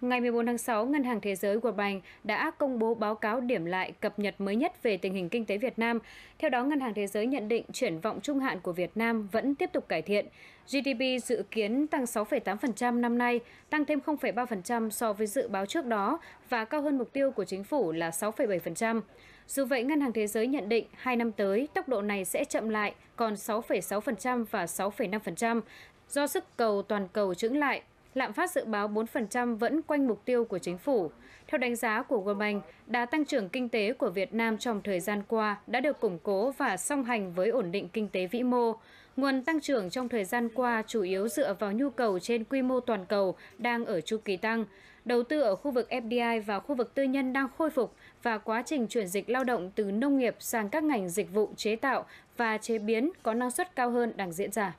Ngày 14 tháng 6, Ngân hàng Thế giới World Bank đã công bố báo cáo điểm lại cập nhật mới nhất về tình hình kinh tế Việt Nam. Theo đó, Ngân hàng Thế giới nhận định triển vọng trung hạn của Việt Nam vẫn tiếp tục cải thiện. GDP dự kiến tăng 6,8% năm nay, tăng thêm 0,3% so với dự báo trước đó và cao hơn mục tiêu của chính phủ là 6,7%. Dù vậy, Ngân hàng Thế giới nhận định 2 năm tới tốc độ này sẽ chậm lại còn 6,6% và 6,5% do sức cầu toàn cầu chững lại lạm phát dự báo 4% vẫn quanh mục tiêu của chính phủ. Theo đánh giá của World Bank, đà tăng trưởng kinh tế của Việt Nam trong thời gian qua đã được củng cố và song hành với ổn định kinh tế vĩ mô. Nguồn tăng trưởng trong thời gian qua chủ yếu dựa vào nhu cầu trên quy mô toàn cầu đang ở chu kỳ tăng. Đầu tư ở khu vực FDI và khu vực tư nhân đang khôi phục và quá trình chuyển dịch lao động từ nông nghiệp sang các ngành dịch vụ chế tạo và chế biến có năng suất cao hơn đang diễn ra.